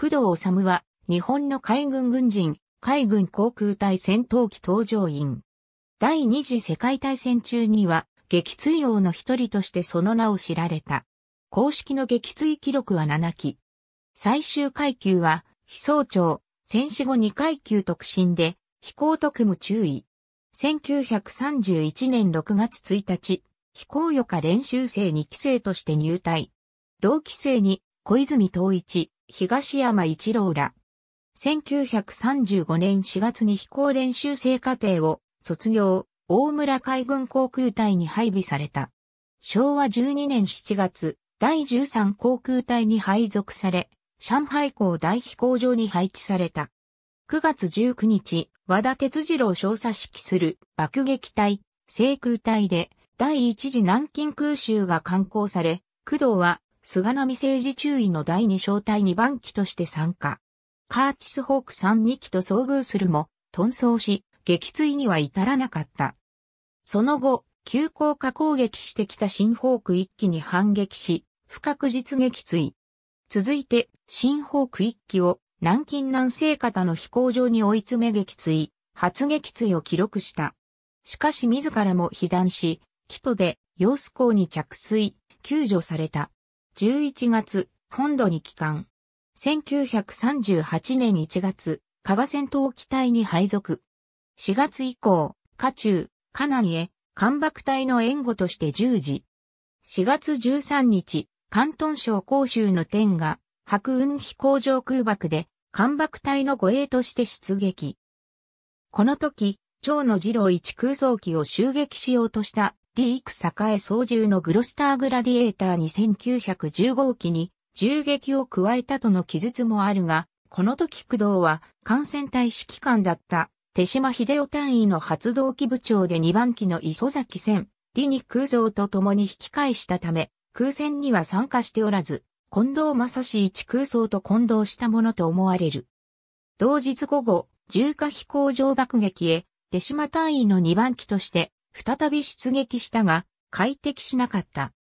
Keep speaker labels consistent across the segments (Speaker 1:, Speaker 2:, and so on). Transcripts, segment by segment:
Speaker 1: 工藤治は、日本の海軍軍人、海軍航空隊戦闘機搭乗員。第二次世界大戦中には、撃墜王の一人としてその名を知られた。公式の撃墜記録は7機。最終階級は、飛走長、戦死後2階級特進で、飛行特務注意。1931年6月1日、飛行予科練習生2期生として入隊。同期生に小泉東一、東山一郎ら。1935年4月に飛行練習生課程を卒業、大村海軍航空隊に配備された。昭和12年7月、第13航空隊に配属され、上海港大飛行場に配置された。9月19日、和田哲次郎少佐指揮する爆撃隊、制空隊で第一次南京空襲が刊行され、工藤は菅波政治中尉の第2小隊2番機として参加。カーチスホーク3 2機と遭遇するも、遁走し、撃墜には至らなかった。その後、急降下攻撃してきた新ホーク1機に反撃し、不確実撃墜。続いて、新ホーク1機を南京南西方の飛行場に追い詰め撃墜、初撃墜を記録した。しかし自らも被弾し、キトで、陽子港に着水、救助された。11月、本土に帰還。1938年1月、加賀戦闘機隊に配属。4月以降、下中、カナにへ、艦爆隊の援護として従事。4月13日、関東省広州の天が、白雲飛行場空爆で、艦爆隊の護衛として出撃。この時、長野次郎一空想機を襲撃しようとしたリーク栄操縦のグロスターグラディエーターに9 1 5号機に銃撃を加えたとの記述もあるが、この時工藤は艦船隊指揮官だった手島秀夫単位の発動機部長で2番機の磯崎戦、李に空蔵と共に引き返したため、空戦には参加しておらず、近藤正史一空想と混同したものと思われる。同日午後、重火飛行場爆撃へ、手島単位の2番機として、再び出撃したが、快適しなかった。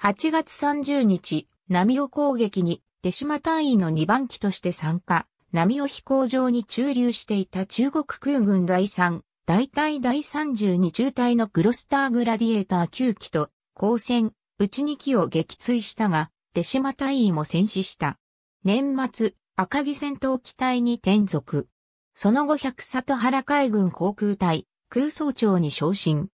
Speaker 1: 8月30日、波尾攻撃に、手島隊員の2番機として参加、波尾飛行場に駐留していた中国空軍第3、大隊第32中隊のクロスターグラディエーター9機と、交戦、うち2機を撃墜したが、手島隊員も戦死した。年末、赤城戦闘機隊に転属。その後百里原海軍航空隊、空想長に昇進。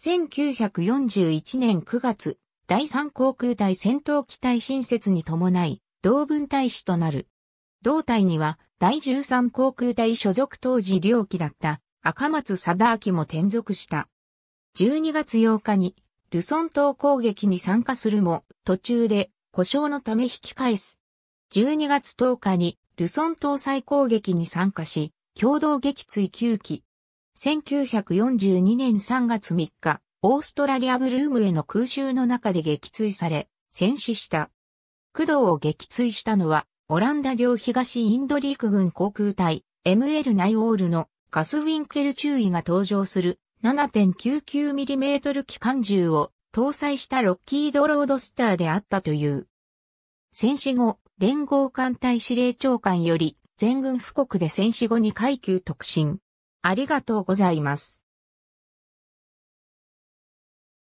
Speaker 1: 1941年9月、第3航空隊戦闘機隊新設に伴い、同分大使となる。同隊には、第13航空隊所属当時領機だった赤松貞明も転属した。12月8日に、ルソン島攻撃に参加するも、途中で故障のため引き返す。12月10日に、ルソン島再攻撃に参加し、共同撃墜9機、1942年3月3日、オーストラリアブルームへの空襲の中で撃墜され、戦死した。駆動を撃墜したのは、オランダ領東インド陸軍航空隊、ML ナイオールのガスウィンケル注意が登場する 7.99mm 機関銃を搭載したロッキードロードスターであったという。戦死後、連合艦隊司令長官より全軍布告で戦死後に階級特進。ありがとうございます。